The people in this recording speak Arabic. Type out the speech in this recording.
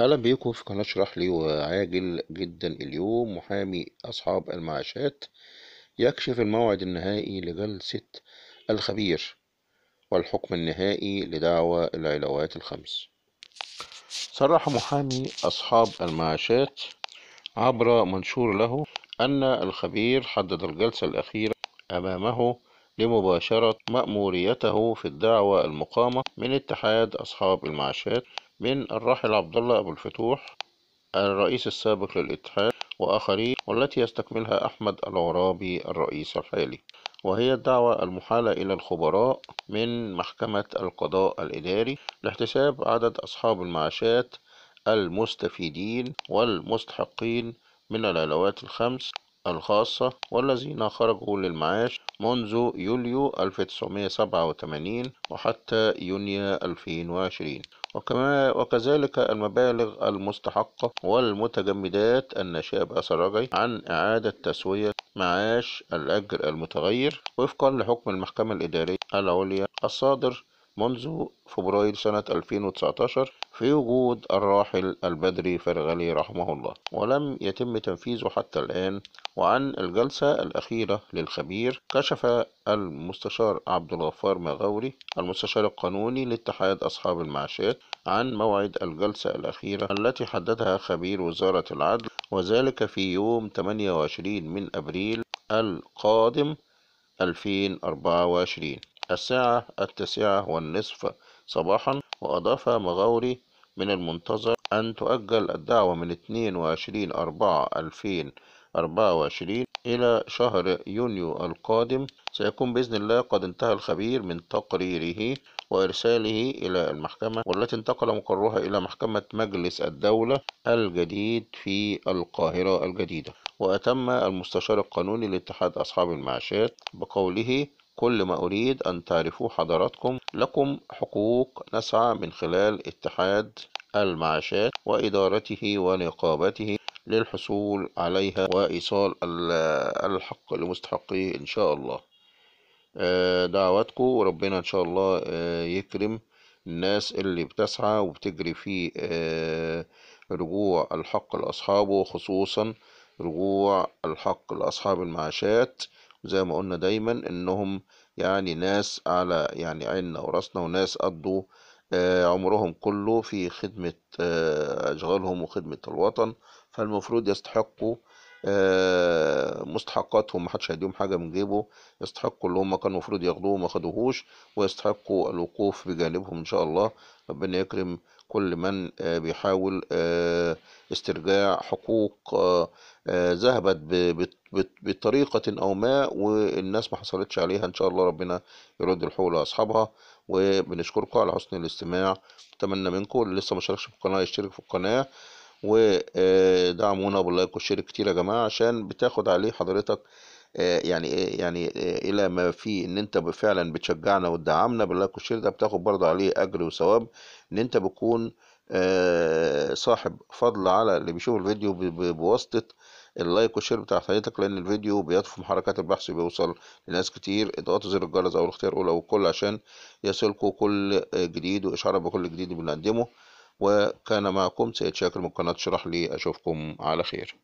أهلا بيكم في قناة شرح لي وعاجل جدا اليوم محامي أصحاب المعاشات يكشف الموعد النهائي لجلسة الخبير والحكم النهائي لدعوى العلاوات الخمس صرح محامي أصحاب المعاشات عبر منشور له أن الخبير حدد الجلسة الأخيرة أمامه لمباشرة مأموريته في الدعوة المقامة من اتحاد أصحاب المعاشات من الراحل عبد الله أبو الفتوح الرئيس السابق للاتحاد وآخرين والتي يستكملها أحمد العرابي الرئيس الحالي وهي الدعوة المحالة إلى الخبراء من محكمة القضاء الإداري لاحتساب عدد أصحاب المعاشات المستفيدين والمستحقين من العلاوات الخمس الخاصة والذين خرجوا للمعاش منذ يوليو 1987 وحتى يونيو 2020 وكما وكذلك المبالغ المستحقة والمتجمدات النشابة سراجي عن إعادة تسوية معاش الأجر المتغير وفقا لحكم المحكمة الإدارية العليا الصادر منذ فبراير سنة 2019 في وجود الراحل البدري فرغلي رحمه الله ولم يتم تنفيذه حتى الآن وعن الجلسة الأخيرة للخبير كشف المستشار عبد الغفار مغاوري المستشار القانوني لاتحاد أصحاب المعاشات عن موعد الجلسة الأخيرة التي حددها خبير وزارة العدل وذلك في يوم 28 من أبريل القادم 2024 الساعة التاسعة والنصف صباحا وأضاف مغاوري من المنتظر أن تؤجل الدعوة من 22 أربعة 2024 إلى شهر يونيو القادم سيكون بإذن الله قد انتهى الخبير من تقريره وإرساله إلى المحكمة والتي انتقل مقرها إلى محكمة مجلس الدولة الجديد في القاهرة الجديدة وأتم المستشار القانوني لاتحاد أصحاب المعاشات بقوله كل ما أريد أن تعرفوه حضراتكم لكم حقوق نسعى من خلال اتحاد المعاشات وإدارته ونقابته للحصول عليها وإيصال الحق لمستحقيه إن شاء الله آه، دعواتكم وربنا إن شاء الله آه، يكرم الناس اللي بتسعى وبتجري في آه، رجوع الحق لأصحابه خصوصا رجوع الحق لأصحاب المعاشات زي ما قلنا دايما انهم يعني ناس على يعني عيننا وراسنا وناس قضوا آه، عمرهم كله في خدمة آه، أشغالهم وخدمة الوطن فالمفروض يستحقوا آه، مستحقاتهم محدش هيديهم حاجة من جيبه يستحقوا اللي هم كانوا المفروض ياخدوه وما خدوهوش ويستحقوا الوقوف بجانبهم إن شاء الله ربنا يكرم كل من آه، بيحاول آه، استرجاع حقوق آه، ذهبت بطريقة أو ما والناس ما حصلتش عليها إن شاء الله ربنا يرد الحقوق لأصحابها وبنشكركم على حسن الاستماع أتمنى منكم اللي لسه ما شاركش في القناة يشترك في القناة ودعمونا باللايك والشير كتير يا جماعة عشان بتاخد عليه حضرتك آه، يعني ايه يعني آه، الى ما في ان انت فعلا بتشجعنا وتدعمنا باللايك والشير ده بتاخد برضه عليه اجر وثواب ان انت بتكون آه، صاحب فضل على اللي بيشوف الفيديو بواسطه اللايك والشير بتاع حضرتك لان الفيديو بيطفو محركات البحث وبيوصل لناس كتير اضغطوا زر الجرس او الاختيار الاولى والكل عشان يصلكوا كل جديد واشعار بكل جديد بنقدمه وكان معكم سيد شاكر من قناه شرح لي اشوفكم على خير